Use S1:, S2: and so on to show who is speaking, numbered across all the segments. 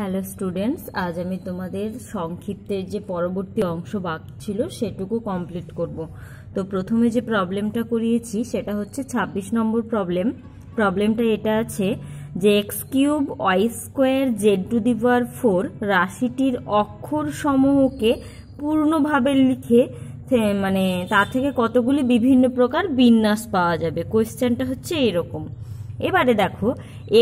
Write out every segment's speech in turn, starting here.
S1: Hello students আজ আমি তোমাদের সংক্ষিপ্তের যে পরবর্তী অংশ বাক ছিল সেটুকু কমপ্লিট করব তো প্রথমে যে প্রবলেমটা করিয়েছি সেটা হচ্ছে ২৬ নম্বর প্রবলেম প্রবলেমটা এটা আছে যে x cube y square z to the power four রাশিটির অক্ষর সমূহকে পূর্ণভাবে লিখে মানে তা থেকে কতগুলি বিভিন্ন প্রকার বিন্যাস পাওয়া যাবে কোয়েশ্চেনটা হচ্ছে এরকম এবারে দেখো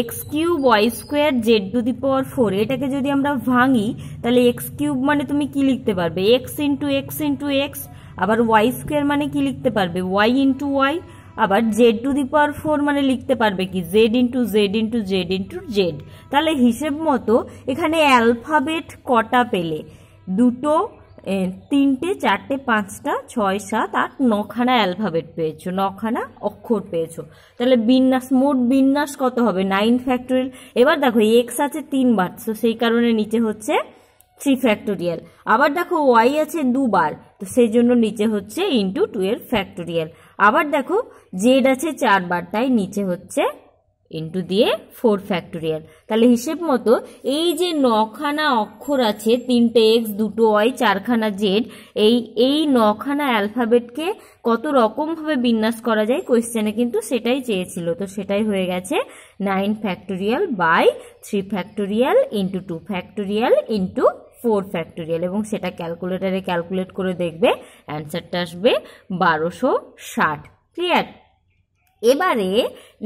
S1: x cube y square z to the power four এটাকে যদি আমরা ভাঙি তাহলে এক্স কিউব মানে তুমি কি লিখতে পারবে x into x into x আবার ওয়াই স্কোয়ার মানে কি লিখতে পারবে ওয়াই ইন্টু ওয়াই আবার z to the power four মানে লিখতে পারবে কি z into z into z into z তাহলে হিসেব মতো এখানে অ্যালফাবেট কটা পেলে দুটো তিনটে চারটে পাঁচটা ছয় সাত আট নখানা অ্যালফাবেট পেয়েছো নখানা অক্ষর পেয়েছো তাহলে বিন্যাস মোট বিন্যাস কত হবে নাইন ফ্যাক্টোরিয়াল এবার দেখো এক্স আছে তিনবার তো সেই কারণে নিচে হচ্ছে থ্রি ফ্যাক্টোরিয়াল আবার দেখো ওয়াই আছে দুবার তো সেই জন্য নিচে হচ্ছে ইন্টু টুয়েলভ ফ্যাক্টোরিয়াল আবার দেখো জেড আছে চারবার তাই নিচে হচ্ছে ইন্টু দিয়ে ফোর ফ্যাক্টোরিয়াল তাহলে হিসেব মতো এই যে নখানা অক্ষর আছে তিনটে এক্স দুটো ওয়াই চারখানা জেড এই এই নখানা অ্যালফাবেটকে কত রকমভাবে বিন্যাস করা যায় কোয়েশ্চেনে কিন্তু সেটাই চেয়েছিল তো সেটাই হয়ে গেছে nine factorial by three factorial into two factorial into four factorial এবং সেটা ক্যালকুলেটারে ক্যালকুলেট করে দেখবে অ্যান্সারটা আসবে বারোশো ষাট ক্লিয়ার এবারে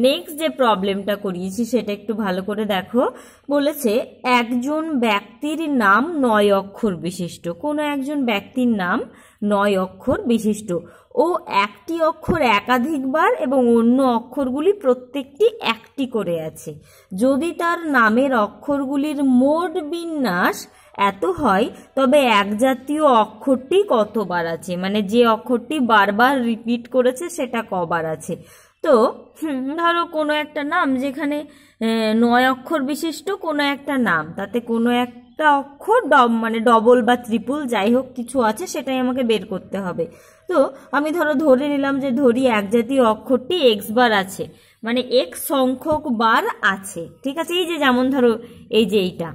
S1: নেক্সট যে প্রবলেমটা করিয়েছি সেটা একটু ভালো করে দেখো বলেছে একজন ব্যক্তির নাম নয় অক্ষর বিশিষ্ট কোনো একজন ব্যক্তির নাম নয় অক্ষর বিশিষ্ট ও একটি অক্ষর একাধিকবার এবং অন্য অক্ষরগুলি প্রত্যেকটি একটি করে আছে যদি তার নামের অক্ষরগুলির মোট বিন্যাস এত হয় তবে এক জাতীয় অক্ষরটি কতবার আছে মানে যে অক্ষরটি বারবার রিপিট করেছে সেটা কবার আছে তো ধরো কোনো একটা নাম যেখানে নয় অক্ষর বিশিষ্ট কোনো একটা নাম তাতে কোনো একটা অক্ষর ডব মানে ডবল বা ত্রিপুল যাই হোক কিছু আছে সেটাই আমাকে বের করতে হবে তো আমি ধরো ধরে নিলাম যে ধরি এক জাতীয় অক্ষরটি এক্স বার আছে মানে এক সংখ্যক বার আছে ঠিক আছে এই যে যেমন ধরো এই যে এইটা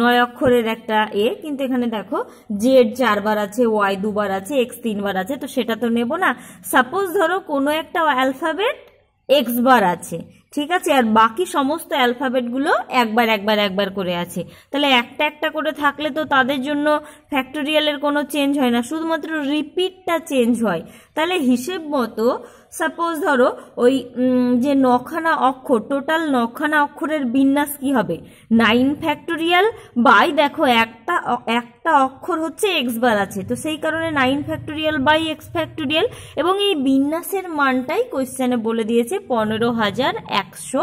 S1: নয় অক্ষরের একটা এ কিন্তু এখানে দেখো জেড চারবার আছে ওয়াই দুবার আছে এক্স তিনবার আছে তো সেটা তো নেব না সাপোজ ধরো কোনো একটা অ্যালফাবেট এক্স বার আছে ঠিক আছে আর বাকি সমস্ত অ্যালফাবেটগুলো একবার একবার একবার করে আছে তাহলে একটা একটা করে থাকলে তো তাদের জন্য ফ্যাক্টোরিয়ালের কোনো চেঞ্জ হয় না শুধুমাত্র রিপিটটা চেঞ্জ হয় তাহলে হিসেব মতো সাপোজ ধরো ওই যে নখানা অক্ষর টোটাল নখানা অক্ষরের বিন্যাস কি হবে নাইন ফ্যাক্টোরিয়াল বাই দেখো একটা একটা অক্ষর হচ্ছে এক্স বার আছে তো সেই কারণে nine factorial by x factorial এবং এই বিন্যাসের মানটাই কোয়েশ্চেনে বলে দিয়েছে পনেরো হাজার এক একশো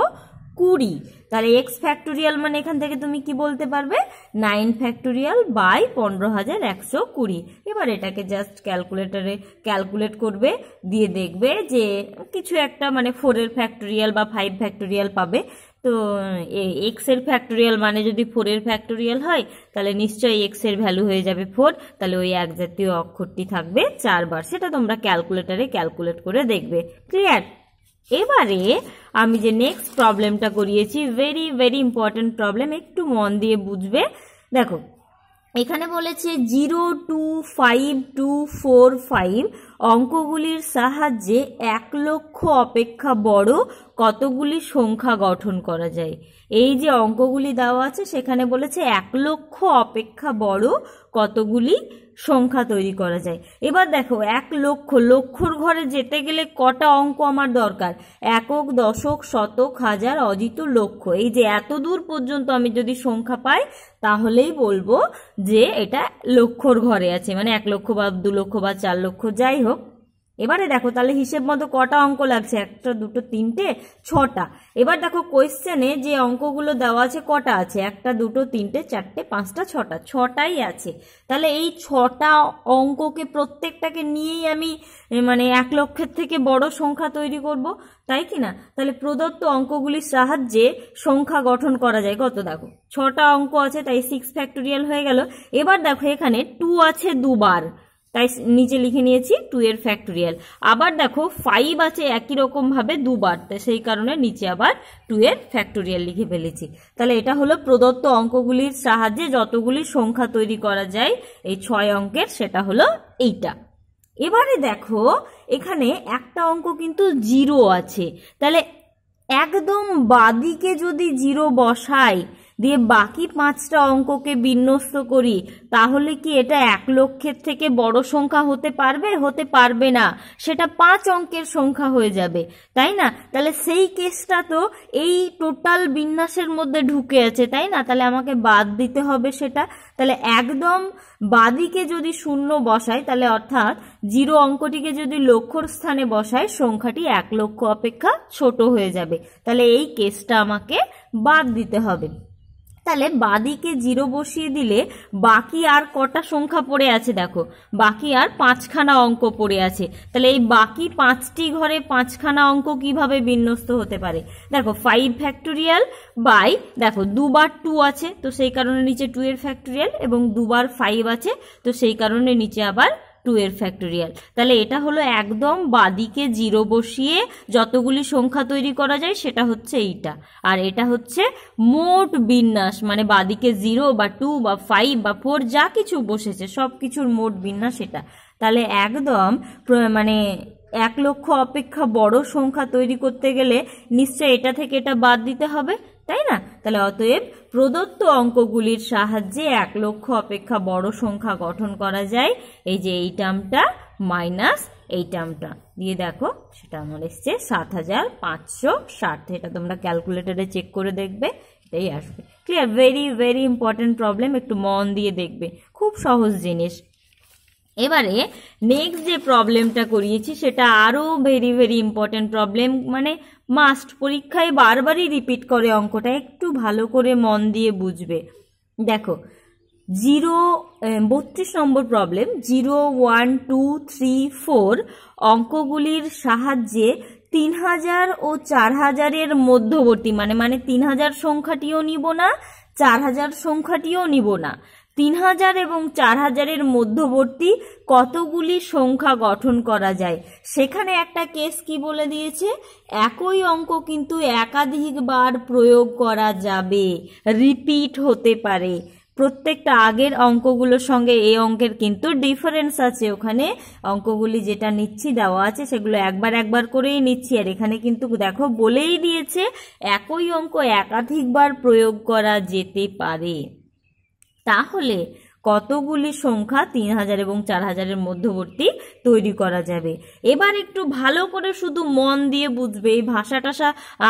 S1: কুড়ি তাহলে এক্স ফ্যাক্টোরিয়াল মানে এখান থেকে তুমি কি বলতে পারবে নাইন ফ্যাক্টোরিয়াল বাই পনেরো হাজার একশো কুড়ি এবার এটাকে জাস্ট ক্যালকুলেটারে ক্যালকুলেট করবে দিয়ে দেখবে যে কিছু একটা মানে ফোরের ফ্যাক্টোরিয়াল বা ফাইভ ফ্যাক্টোরিয়াল পাবে তো এক্সের ফ্যাক্টোরিয়াল মানে যদি ফোরের ফ্যাক্টোরিয়াল হয় তাহলে নিশ্চয়ই এক্সের ভ্যালু হয়ে যাবে ফোর তাহলে ওই এক জাতীয় অক্ষরটি থাকবে চারবার সেটা তোমরা ক্যালকুলেটারে ক্যালকুলেট করে দেখবে ক্লিয়ার এবারে আমি যে নেক্সট প্রবলেমটা করিয়েছি ভেরি ভেরি ইম্পর্ট্যান্ট প্রবলেম একটু মন দিয়ে বুঝবে দেখো এখানে বলেছে zero two five two four five অঙ্কগুলির সাহায্যে এক লক্ষ অপেক্ষা বড় কতগুলি সংখ্যা গঠন করা যায় এই যে অঙ্কগুলি দেওয়া আছে সেখানে বলেছে এক লক্ষ অপেক্ষা বড় কতগুলি সংখ্যা তৈরি করা যায় এবার দেখো এক লক্ষ লক্ষর ঘরে যেতে গেলে কটা অঙ্ক আমার দরকার একক দশক শতক হাজার অজিত লক্ষ এই যে এত দূর পর্যন্ত আমি যদি সংখ্যা পাই তাহলেই বলবো যে এটা লক্ষর ঘরে আছে মানে এক লক্ষ বা দু লক্ষ বা চার লক্ষ যাই হোক এবারে দেখো তাহলে হিসেব মতো কটা অঙ্ক লাগছে একটা দুটো তিনটে ছটা এবার দেখো কোয়েশ্চেনে যে অঙ্কগুলো দেওয়া আছে কটা আছে একটা দুটো তিনটে চারটে পাঁচটা ছটা ছটাই আছে তাহলে এই ছটা অঙ্ককে প্রত্যেকটাকে নিয়েই আমি মানে এক লক্ষের থেকে বড় সংখ্যা তৈরি করব তাই কি না তাহলে প্রদত্ত অঙ্কগুলির সাহায্যে সংখ্যা গঠন করা যায় কত দেখো ছটা অঙ্ক আছে তাই সিক্স ফ্যাক্টোরিয়াল হয়ে গেল এবার দেখো এখানে টু আছে দুবার তাই নিচে লিখে নিয়েছি টু এর ফ্যাক্টোরিয়াল আবার দেখো ফাইভ আছে একই রকমভাবে দুবার তাই সেই কারণে নিচে আবার টু এর ফ্যাক্টোরিয়াল লিখে ফেলেছি তাহলে এটা হলো প্রদত্ত অঙ্কগুলির সাহায্যে যতগুলি সংখ্যা তৈরি করা যায় এই ছয় অঙ্কের সেটা হলো এইটা এবারে দেখো এখানে একটা অঙ্ক কিন্তু জিরো আছে তাহলে একদম বাদিকে যদি জিরো বসাই দিয়ে বাকি পাঁচটা অঙ্ককে বিন্যস্ত করি তাহলে কি এটা এক লক্ষের থেকে বড় সংখ্যা হতে পারবে হতে পারবে না সেটা পাঁচ অঙ্কের সংখ্যা হয়ে যাবে তাই না তাহলে সেই কেসটা তো এই টোটাল বিন্যাসের মধ্যে ঢুকে আছে তাই না তাহলে আমাকে বাদ দিতে হবে সেটা তাহলে একদম বাদিকে যদি শূন্য বসাই তাহলে অর্থাৎ জিরো অঙ্কটিকে যদি লক্ষর স্থানে বসায় সংখ্যাটি এক লক্ষ অপেক্ষা ছোট হয়ে যাবে তাহলে এই কেসটা আমাকে বাদ দিতে হবে তাহলে বাদিকে জিরো বসিয়ে দিলে বাকি আর কটা সংখ্যা পড়ে আছে দেখো বাকি আর পাঁচখানা অঙ্ক পড়ে আছে তাহলে এই বাকি পাঁচটি ঘরে পাঁচখানা অঙ্ক কিভাবে বিন্যস্ত হতে পারে দেখো ফাইভ ফ্যাক্টোরিয়াল বাই দেখো দুবার টু আছে তো সেই কারণে নিচে টু এর ফ্যাক্টোরিয়াল এবং দুবার ফাইভ আছে তো সেই কারণে নিচে আবার টু এর ফ্যাক্টোরিয়াল তাহলে এটা হলো একদম বাদিকে জিরো বসিয়ে যতগুলি সংখ্যা তৈরি করা যায় সেটা হচ্ছে এইটা আর এটা হচ্ছে মোট বিন্যাস মানে বাদিকে জিরো বা টু বা ফাইভ বা ফোর যা কিছু বসেছে সব কিছুর মোট বিন্যাস এটা তাহলে একদম মানে এক লক্ষ অপেক্ষা বড় সংখ্যা তৈরি করতে গেলে নিশ্চয় এটা থেকে এটা বাদ দিতে হবে তাই না তাহলে অতএব প্রদত্ত অঙ্কগুলির সাহায্যে এক লক্ষ অপেক্ষা বড় সংখ্যা গঠন করা যায় এই যে এই টার্মটা মাইনাস এই টার্মটা দিয়ে দেখো সেটা আমার এসছে সাত হাজার পাঁচশো ষাট এটা তোমরা ক্যালকুলেটারে চেক করে দেখবে এটাই আসবে clear very very important problem একটু মন দিয়ে দেখবে খুব সহজ জিনিস এবারে নেক্সট যে প্রবলেমটা করিয়েছি সেটা আরও ভেরি ভেরি ইম্পর্টেন্ট প্রবলেম মানে মাস্ট পরীক্ষায় বারবারই রিপিট করে অঙ্কটা একটু ভালো করে মন দিয়ে বুঝবে দেখো জিরো বত্রিশ নম্বর problem zero one two three four অঙ্কগুলির সাহায্যে তিন হাজার ও চার হাজারের মধ্যবর্তী মানে মানে তিন হাজার সংখ্যাটিও নিব না চার হাজার সংখ্যাটিও নিব না তিন হাজার এবং চার হাজারের মধ্যবর্তী কতগুলি সংখ্যা গঠন করা যায় সেখানে একটা কেস কি বলে দিয়েছে একই অঙ্ক কিন্তু একাধিকবার প্রয়োগ করা যাবে রিপিট হতে পারে প্রত্যেকটা আগের অঙ্কগুলোর সঙ্গে এই অঙ্কের কিন্তু ডিফারেন্স আছে ওখানে অঙ্কগুলি যেটা নিচ্ছি দেওয়া আছে সেগুলো একবার একবার করেই নিচ্ছি আর এখানে কিন্তু দেখো বলেই দিয়েছে একই অঙ্ক একাধিকবার প্রয়োগ করা যেতে পারে তাহলে কতগুলি সংখ্যা তিন হাজার এবং চার হাজারের মধ্যবর্তী তৈরি করা যাবে এবার একটু ভালো করে শুধু মন দিয়ে বুঝবে এই ভাষা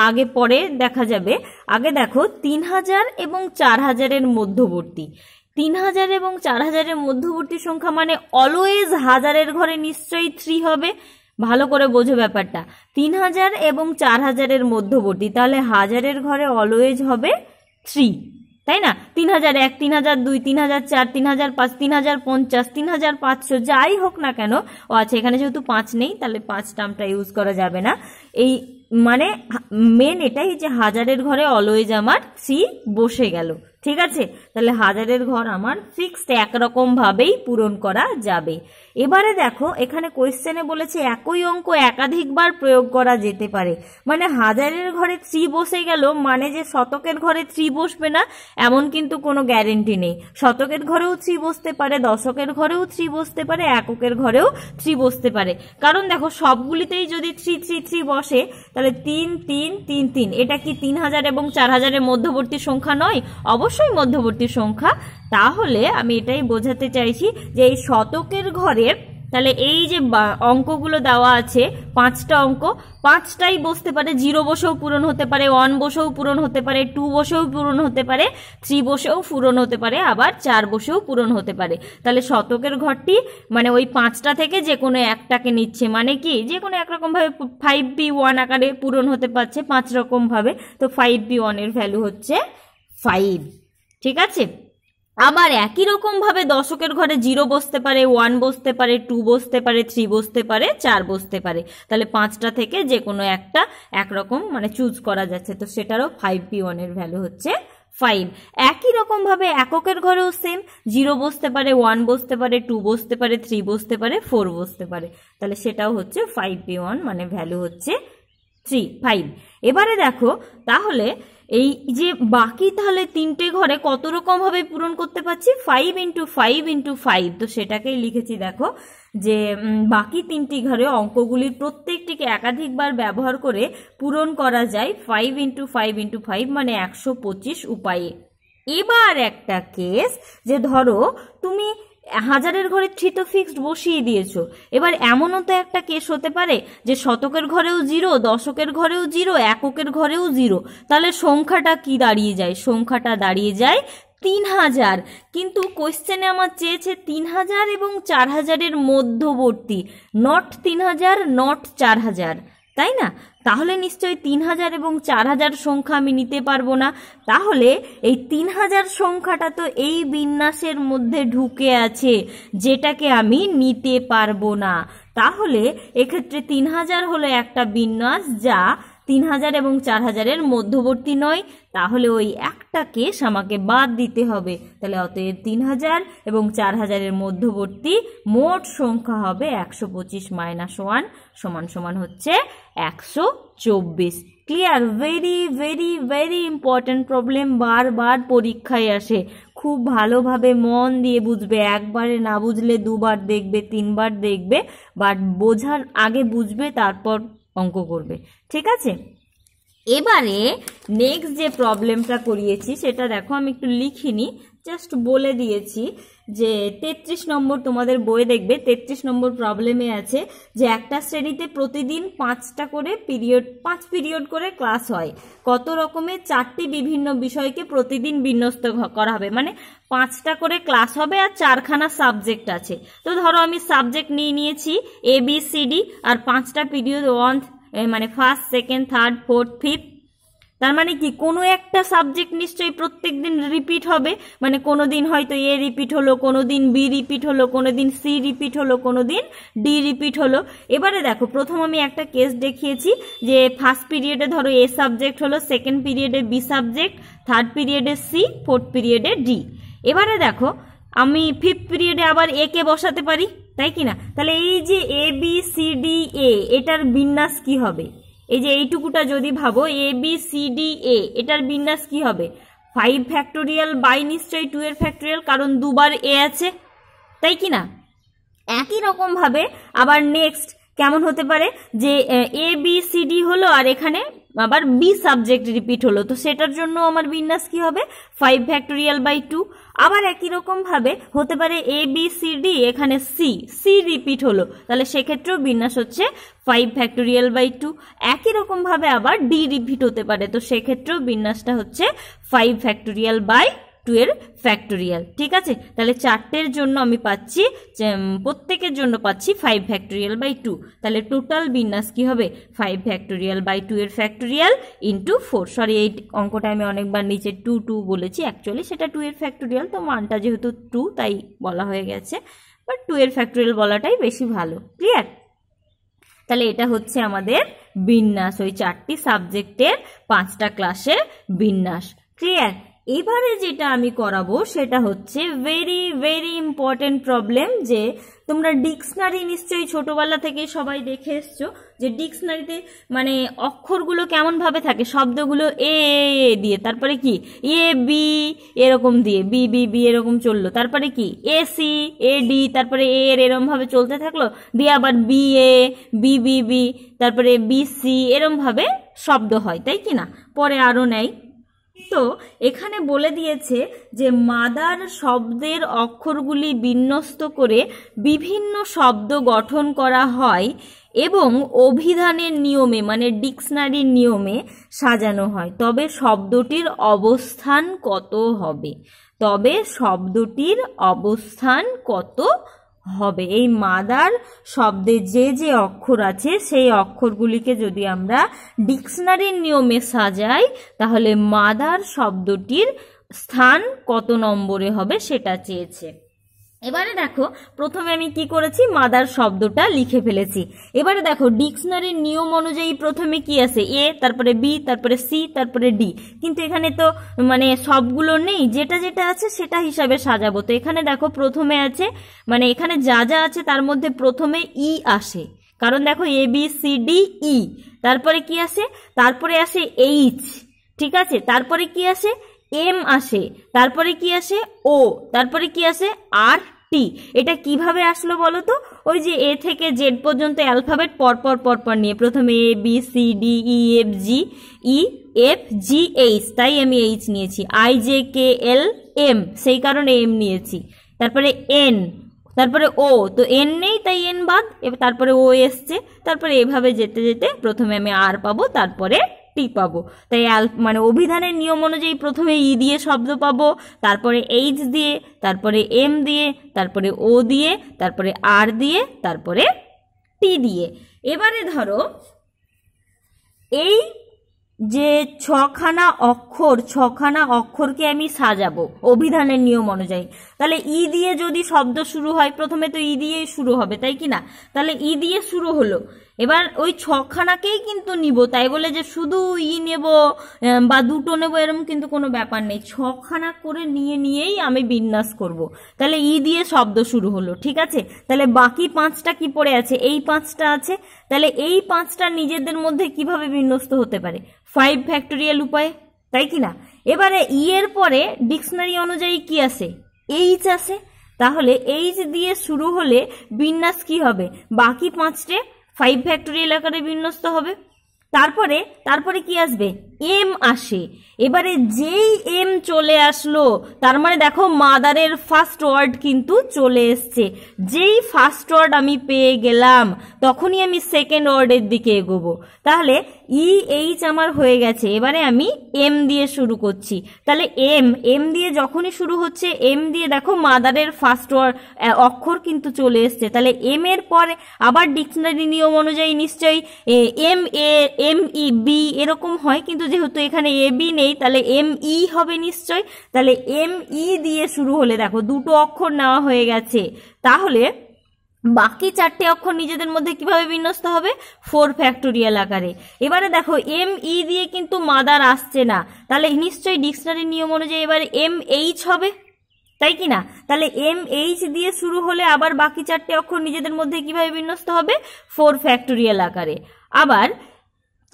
S1: আগে পরে দেখা যাবে আগে দেখো তিন হাজার এবং চার হাজারের মধ্যবর্তী তিন হাজার এবং চার হাজারের মধ্যবর্তী সংখ্যা মানে অলওয়েজ হাজারের ঘরে নিশ্চয়ই থ্রি হবে ভালো করে বোঝো ব্যাপারটা তিন হাজার এবং চার হাজারের মধ্যবর্তী তাহলে হাজারের ঘরে অলওয়েজ হবে থ্রি তাই না তিন হাজার এক তিন হাজার দুই তিন হাজার চার তিন হাজার পাঁচ তিন হাজার পঞ্চাশ তিন হাজার পাঁচশো যাই হোক না কেন ও আছে এখানে যেহেতু পাঁচ নেই তাহলে পাঁচ টামটা ইউজ করা যাবে না এই মানে মেন এটাই যে হাজারের ঘরে অলওয়েজ আমার সি বসে গেল ঠিক আছে তাহলে হাজারের ঘর আমার ফিক্সড একরকমভাবেই পূরণ করা যাবে এবারে দেখো এখানে কোয়েশ্চেনে বলেছে একই অঙ্ক একাধিকবার প্রয়োগ করা যেতে পারে মানে হাজারের ঘরে থ্রি বসে গেল মানে যে শতকের ঘরে থ্রি বসবে না এমন কিন্তু কোনো গ্যারেন্টি নেই শতকের ঘরেও থ্রি বসতে পারে দশকের ঘরেও থ্রি বসতে পারে এককের ঘরেও থ্রি বসতে পারে কারণ দেখো সবগুলিতেই যদি থ্রি থ্রি থ্রি বসে তাহলে তিন তিন তিন তিন এটা কি তিন হাজার এবং চার হাজারের মধ্যবর্তী সংখ্যা নয় অবশ্যই মধ্যবর্তী সংখ্যা তাহলে আমি এটাই বোঝাতে চাইছি যে এই শতকের ঘরে আমাদের তাহলে এই যে অঙ্কগুলো দেওয়া আছে পাঁচটা অঙ্ক পাঁচটাই বসতে পারে জিরো বসেও পূরণ হতে পারে ওয়ান বসেও পূরণ হতে পারে টু বসেও পূরণ হতে পারে থ্রি বসেও পূরণ হতে পারে আবার চার বসেও পূরণ হতে পারে তাহলে শতকের ঘরটি মানে ওই পাঁচটা থেকে যে কোনো একটাকে নিচ্ছে মানে কি যে কোনো একরকমভাবে ফাইভ বি ওয়ান আকারে পূরণ হতে পারছে পাঁচ রকমভাবে তো ফাইভ বি ওয়ানের ভ্যালু হচ্ছে ফাইভ ঠিক আছে আবার একই রকমভাবে দশকের ঘরে জিরো বসতে পারে ওয়ান বসতে পারে টু বসতে পারে থ্রি বসতে পারে চার বসতে পারে তাহলে পাঁচটা থেকে যে কোনো একটা একরকম মানে চুজ করা যাচ্ছে তো সেটারও ফাইভ পি ওয়ানের ভ্যালু হচ্ছে ফাইভ একই রকমভাবে এককের ঘরেও সেম জিরো বসতে পারে ওয়ান বসতে পারে টু বসতে পারে থ্রি বসতে পারে ফোর বসতে পারে তাহলে সেটাও হচ্ছে ফাইভ পি ওয়ান মানে ভ্যালু হচ্ছে থ্রি ফাইভ এবারে দেখো তাহলে এই যে বাকি তাহলে তিনটে ঘরে কত রকম ভাবে পূরণ করতে পারছি five into five into five তো সেটাকেই লিখেছি দেখো যে বাকি তিনটি ঘরে অঙ্কগুলির প্রত্যেকটিকে একাধিকবার ব্যবহার করে পূরণ করা যায় five into five into five মানে একশো পঁচিশ উপায়ে এবার একটা কেস যে ধরো তুমি হাজারের ঘরে থ্রি তো ফিক্সড বসিয়ে দিয়েছো এবার এমনও তো একটা কেস হতে পারে যে শতকের ঘরেও জিরো দশকের ঘরেও জিরো এককের ঘরেও জিরো তাহলে সংখ্যাটা কি দাঁড়িয়ে যায় সংখ্যাটা দাঁড়িয়ে যায় তিন হাজার কিন্তু কোয়েশ্চেনে আমার চেয়েছে তিন হাজার এবং চার হাজারের মধ্যবর্তী নট তিন হাজার নট চার হাজার তাই না তাহলে নিশ্চয়ই তিন হাজার এবং চার হাজার সংখ্যা আমি নিতে পারবো না তাহলে এই তিন হাজার সংখ্যাটা তো এই বিন্যাসের মধ্যে ঢুকে আছে যেটাকে আমি নিতে পারবো না তাহলে এক্ষেত্রে তিন হাজার হলো একটা বিন্যাস যা তিন হাজার এবং চার হাজারের মধ্যবর্তী নয় তাহলে ওই একটা কেস আমাকে বাদ দিতে হবে তাহলে অতএব তিন হাজার এবং চার হাজারের মধ্যবর্তী মোট সংখ্যা হবে একশো পঁচিশ মাইনাস ওয়ান সমান সমান হচ্ছে একশো চব্বিশ clear very very very important problem বারবার পরীক্ষায় আসে খুব ভালোভাবে মন দিয়ে বুঝবে একবারে না বুঝলে দুবার দেখবে তিনবার দেখবে বাট বোঝার আগে বুঝবে তারপর অঙ্ক করবে ঠিক আছে এবারে নেক্সট যে প্রবলেমটা করিয়েছি সেটা দেখো আমি একটু লিখিনি জাস্ট বলে দিয়েছি যে ৩৩ নম্বর তোমাদের বই দেখবে ৩৩ নম্বর প্রবলেমে আছে যে একটা শ্রেণীতে প্রতিদিন পাঁচটা করে পিরিয়ড পাঁচ পিরিয়ড করে ক্লাস হয় কত রকমের চারটি বিভিন্ন বিষয়কে প্রতিদিন বিন্যস্ত করা হবে মানে পাঁচটা করে ক্লাস হবে আর চারখানা সাবজেক্ট আছে তো ধরো আমি সাবজেক্ট নিয়ে নিয়েছি এ বি সি ডি আর পাঁচটা পিরিয়ড ওয়ান মানে first second third fourth fifth তার মানে কি কোনো একটা সাবজেক্ট নিশ্চয়ই প্রত্যেক দিন রিপিট হবে মানে কোনো দিন হয়তো এ রিপিট হলো কোনো দিন বি রিপিট হলো কোনো দিন সি রিপিট হলো কোনো দিন ডি রিপিট হলো এবারে দেখো প্রথম আমি একটা কেস দেখিয়েছি যে ফার্স্ট পিরিয়ডে ধরো এ সাবজেক্ট হলো সেকেন্ড পিরিয়ডে বি সাবজেক্ট থার্ড পিরিয়ডে সি ফোর্থ পিরিয়ডে ডি এবারে দেখো আমি ফিফথ পিরিয়ডে আবার এ কে বসাতে পারি তাই কি না তাহলে এই যে A B C D A এটার বিন্যাস কি হবে এই যে এইটুকুটা যদি ভাবো A B C D A এটার বিন্যাস কি হবে ফাইভ ফ্যাক্টোরিয়াল বাই নিশ্চয়ই টু এর ফ্যাক্টোরিয়াল কারণ দুবার এ আছে তাই কি না একই রকমভাবে আবার নেক্সট কেমন হতে পারে যে এ বি সি ডি হলো আর এখানে আবার বি সাবজেক্ট রিপিট হলো তো সেটার জন্য আমার বিন্যাস কি হবে ফাইভ ফ্যাক্টোরিয়াল বাই টু আবার একই রকমভাবে হতে পারে এ বি সি ডি এখানে সি সি রিপিট হলো তাহলে সেক্ষেত্রেও বিন্যাস হচ্ছে ফাইভ ফ্যাক্টোরিয়াল বাই টু একই রকমভাবে আবার ডি রিপিট হতে পারে তো সেক্ষেত্রেও বিন্যাসটা হচ্ছে ফাইভ ফ্যাক্টোরিয়াল বাই টুয়েলভ এর ফ্যাক্টোরিয়াল ঠিক আছে তাহলে চারটের জন্য আমি পাচ্ছি প্রত্যেকের জন্য পাচ্ছি ফাইভ ফ্যাক্টোরিয়াল বাই টু তাহলে টোটাল বিন্যাস কি হবে ফাইভ ফ্যাক্টোরিয়াল বাই টু এর ফ্যাক্টোরিয়াল ইন্টু ফোর সরি এই অঙ্কটা আমি অনেকবার নিচে টু টু বলেছি অ্যাকচুয়ালি সেটা টু এর ফ্যাক্টোরিয়াল তো মানটা যেহেতু টু তাই বলা হয়ে গেছে বাট টু এর ফ্যাক্টোরিয়াল বলাটাই বেশি ভালো ক্লিয়ার তাহলে এটা হচ্ছে আমাদের বিন্যাস ওই চারটি সাবজেক্টের পাঁচটা ক্লাসের বিন্যাস ক্লিয়ার এবারে যেটা আমি করাবো সেটা হচ্ছে ভেরি ভেরি ইম্পর্টেন্ট প্রবলেম যে তোমরা ডিকশনারি নিশ্চয়ই ছোটবেলা থেকে সবাই দেখে এসছো যে ডিকশনারিতে মানে অক্ষরগুলো কেমনভাবে থাকে শব্দগুলো এ দিয়ে তারপরে কি এ বি এরকম দিয়ে বি বি বি এরকম চললো তারপরে কি এ সি এ ডি তারপরে এ এর এরমভাবে চলতে থাকলো দিয়ে আবার B A B B B তারপরে বি সি এরমভাবে শব্দ হয় তাই কি না পরে আরও নেয় তো এখানে বলে দিয়েছে যে মাদার শব্দের অক্ষরগুলি বিন্যস্ত করে বিভিন্ন শব্দ গঠন করা হয় এবং অভিধানের নিয়মে মানে ডিকশনারির নিয়মে সাজানো হয় তবে শব্দটির অবস্থান কত হবে তবে শব্দটির অবস্থান কত হবে এই মাদার শব্দে যে যে অক্ষর আছে সেই অক্ষরগুলিকে যদি আমরা ডিকশনারির নিয়মে সাজাই তাহলে মাদার শব্দটির স্থান কত নম্বরে হবে সেটা চেয়েছে এবারে দেখো প্রথমে আমি কি করেছি মাদার শব্দটা লিখে ফেলেছি এবারে দেখো ডিকশনারির নিয়ম অনুযায়ী প্রথমে কি আছে এ তারপরে বি তারপরে সি তারপরে ডি কিন্তু এখানে তো মানে সবগুলো নেই যেটা যেটা আছে সেটা হিসাবে সাজাবো তো এখানে দেখো প্রথমে আছে মানে এখানে যা যা আছে তার মধ্যে প্রথমে ই আসে কারণ দেখো A B C D E তারপরে কি আসে তারপরে আসে এইচ ঠিক আছে তারপরে কি আসে এম আসে তারপরে কি আসে ও তারপরে কি আসে আর টি এটা কিভাবে আসলো বলো তো ওই যে এ থেকে জেড পর্যন্ত অ্যালফাবেট পরপর পরপর নিয়ে প্রথমে A B C D E F G E F G H তাই আমি এইচ নিয়েছি I J K L M সেই কারণে এম নিয়েছি তারপরে এন তারপরে ও তো এন নেই তাই এন বাদ তারপরে ও এসছে তারপরে এভাবে যেতে যেতে প্রথমে আমি আর পাবো তারপরে টি পাবো তাই মানে অভিধানের নিয়ম অনুযায়ী প্রথমে ই দিয়ে শব্দ পাবো তারপরে এইচ দিয়ে তারপরে এম দিয়ে তারপরে ও দিয়ে তারপরে আর দিয়ে তারপরে টি দিয়ে এবারে ধরো এই যে ছখানা অক্ষর ছখানা অক্ষরকে আমি সাজাবো অভিধানের নিয়ম অনুযায়ী তাহলে ই দিয়ে যদি শব্দ শুরু হয় প্রথমে তো ই দিয়েই শুরু হবে তাই কি না তাহলে ই দিয়ে শুরু হলো এবার ওই ছখানাকেই কিন্তু নিব তাই বলে যে শুধু ই নেব বা দুটো নেব এরকম কিন্তু কোনো ব্যাপার নেই ছখানা করে নিয়ে নিয়েই আমি বিন্যাস করব। তাহলে ই দিয়ে শব্দ শুরু হলো ঠিক আছে তাহলে বাকি পাঁচটা কি পড়ে আছে এই পাঁচটা আছে তাহলে এই পাঁচটা নিজেদের মধ্যে কিভাবে বিন্যস্ত হতে পারে ফাইভ ফ্যাক্টোরিয়াল উপায়ে তাই কি না এবারে ই এর পরে ডিকশনারি অনুযায়ী কি আছে এইচ আছে তাহলে এইচ দিয়ে শুরু হলে বিন্যাস কি হবে বাকি পাঁচটে ফাইভ ফ্যাক্টরি এলাকাতে বিন্যস্ত হবে তারপরে তারপরে কি আসবে এম আসে এবারে যেই এম চলে আসলো তার মানে দেখো মাদারের ফার্স্ট ওয়ার্ড কিন্তু চলে এসছে যেই ফার্স্ট ওয়ার্ড আমি পেয়ে গেলাম তখনই আমি সেকেন্ড ওয়ার্ডের দিকে এগোবো তাহলে ই e এইচ আমার হয়ে গেছে এবারে আমি এম দিয়ে শুরু করছি তাহলে এম এম দিয়ে যখনই শুরু হচ্ছে এম দিয়ে দেখো মাদারের ফার্স্ট ওয়ার্ড অক্ষর কিন্তু চলে এসছে তাহলে এম এর পরে আবার ডিকশনারি নিয়ম অনুযায়ী নিশ্চয়ই M A M E B এরকম হয় কিন্তু যেহেতু এখানে এ বি নেই তাহলে এম ই হবে নিশ্চয় তাহলে এম ই দিয়ে শুরু হলে দেখো দুটো অক্ষর নেওয়া হয়ে গেছে তাহলে বাকি চারটে অক্ষর নিজেদের মধ্যে কিভাবে বিন্যস্ত হবে ফোর ফ্যাক্টোরিয়াল আকারে এবারে দেখো এম ই দিয়ে কিন্তু মাদার আসছে না তাহলে নিশ্চয়ই ডিকশনারির নিয়ম অনুযায়ী এবারে এম এইচ হবে তাই কি না তাহলে এম এইচ দিয়ে শুরু হলে আবার বাকি চারটে অক্ষর নিজেদের মধ্যে কিভাবে বিন্যস্ত হবে ফোর ফ্যাক্টোরিয়াল আকারে আবার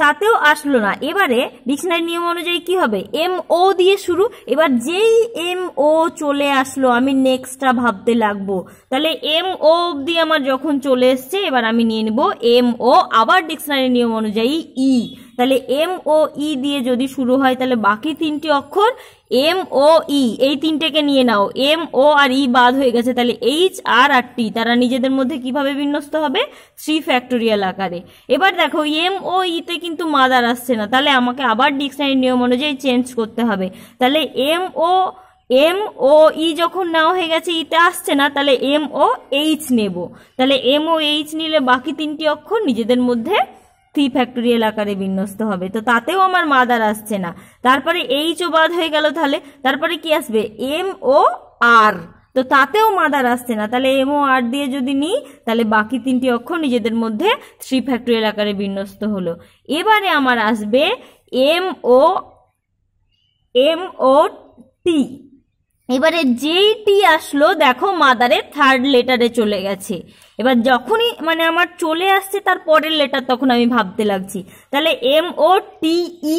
S1: তাতেও আসলো না এবারে ডিকশনারি নিয়ম অনুযায়ী কি হবে এম ও দিয়ে শুরু এবার যেই এম ও চলে আসলো আমি নেক্সটটা ভাবতে লাগবো তাহলে এম ও অবধি আমার যখন চলে এসছে এবার আমি নিয়ে নেব এম ও আবার ডিকশনারি নিয়ম অনুযায়ী ই e। তাহলে এম ও ই দিয়ে যদি শুরু হয় তাহলে বাকি তিনটি অক্ষর এম ও ই এই তিনটেকে নিয়ে নাও এম ও আর ই e বাদ হয়ে গেছে তাহলে এইচ আর আর টি তারা নিজেদের মধ্যে কিভাবে বিন্যস্ত হবে থ্রি ফ্যাক্টোরিয়াল আকারে এবার দেখো এম ও ইতে e কিন্তু মাদার আসছে না তাহলে আমাকে আবার ডিকশনারির নিয়ম অনুযায়ী চেঞ্জ করতে হবে তাহলে এম ও এম ও ই যখন নাও হয়ে গেছে ইতে e আসছে না তাহলে এম ও এইচ নেব তাহলে এম ও এইচ নিলে বাকি তিনটি অক্ষর নিজেদের মধ্যে থ্রি ফ্যাক্টরি আকারে বিন্যস্ত হবে তো তাতেও আমার মাদার আসছে না তারপরে এইচ ও বাদ হয়ে গেল তাহলে তারপরে কি আসবে এম ও আর তো তাতেও মাদার আসছে না তাহলে এম ও আর দিয়ে যদি নিই তাহলে বাকি তিনটি অক্ষর নিজেদের মধ্যে থ্রি ফ্যাক্টরি আকারে বিন্যস্ত হলো এবারে আমার আসবে এম ও এম ও টি এবারে যেই টি আসলো দেখো মাদারের থার্ড লেটারে চলে গেছে এবার যখনই মানে আমার চলে আসছে তার পরের লেটার তখন আমি ভাবতে লাগছি তাহলে এম ও টিই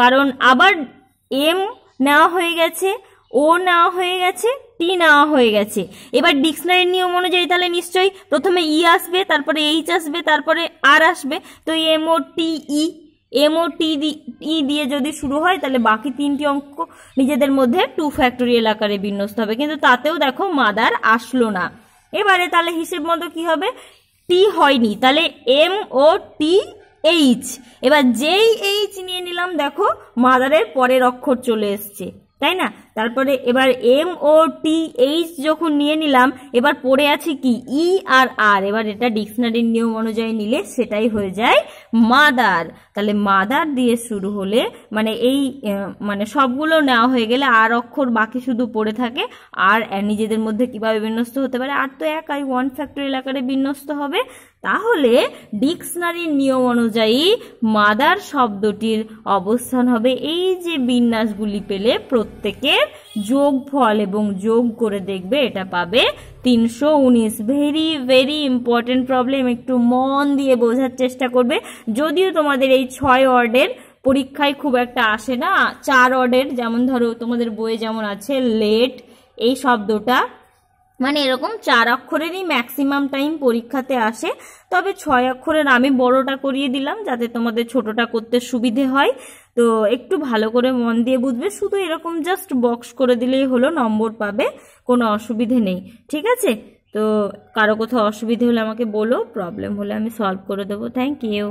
S1: কারণ আবার এম নেওয়া হয়ে গেছে ও নেওয়া হয়ে গেছে টি নেওয়া হয়ে গেছে এবার ডিকশনারির নিয়ম অনুযায়ী তাহলে নিশ্চয়ই প্রথমে ই e আসবে তারপরে এইচ আসবে তারপরে আর আসবে তো এম ও টি ই এম ও টি ই দিয়ে যদি শুরু হয় তাহলে বাকি তিনটি অঙ্ক নিজেদের মধ্যে টু ফ্যাক্টোরিয়াল আকারে বিন্যস্ত হবে কিন্তু তাতেও দেখো মাদার আসলো না এবারে তাহলে হিসেব মতো কি হবে টি হয়নি তাহলে এম ও টি এইচ এবার যেই এইচ নিয়ে নিলাম দেখো মাদারের পরের অক্ষর চলে এসছে তাই না তারপরে এবার এম ও টি এইচ যখন নিয়ে নিলাম এবার পড়ে আছে কি ই e আর আর এবার এটা ডিকশনারির নিয়ম অনুযায়ী নিলে সেটাই হয়ে যায় মাদার তাহলে মাদার দিয়ে শুরু হলে মানে এই মানে সবগুলো নেওয়া হয়ে গেলে আর অক্ষর বাকি শুধু পড়ে থাকে আর নিজেদের মধ্যে কীভাবে বিন্যস্ত হতে পারে আর তো একাই ওয়ান ফ্যাক্টরি এলাকারে বিন্যস্ত হবে তাহলে ডিকশনারির নিয়ম অনুযায়ী মাদার শব্দটির অবস্থান হবে এই যে বিন্যাসগুলি পেলে প্রত্যেকের এর ফল এবং যোগ করে দেখবে এটা পাবে তিনশো উনিশ ভেরি ভেরি ইম্পর্টেন্ট প্রবলেম একটু মন দিয়ে বোঝার চেষ্টা করবে যদিও তোমাদের এই ছয় অর্ডের পরীক্ষায় খুব একটা আসে না চার অর্ডের যেমন ধরো তোমাদের বইয়ে যেমন আছে লেট এই শব্দটা মানে এরকম চার অক্ষরেরই ম্যাক্সিমাম টাইম পরীক্ষাতে আসে তবে ছয় অক্ষরের আমি বড়টা করিয়ে দিলাম যাতে তোমাদের ছোটটা করতে সুবিধে হয় তো একটু ভালো করে মন দিয়ে বুঝবে শুধু এরকম জাস্ট বক্স করে দিলেই হলো নম্বর পাবে কোনো অসুবিধে নেই ঠিক আছে তো কারো কোথাও অসুবিধে হলে আমাকে বলো প্রবলেম হলে আমি সলভ করে দেবো থ্যাংক ইউ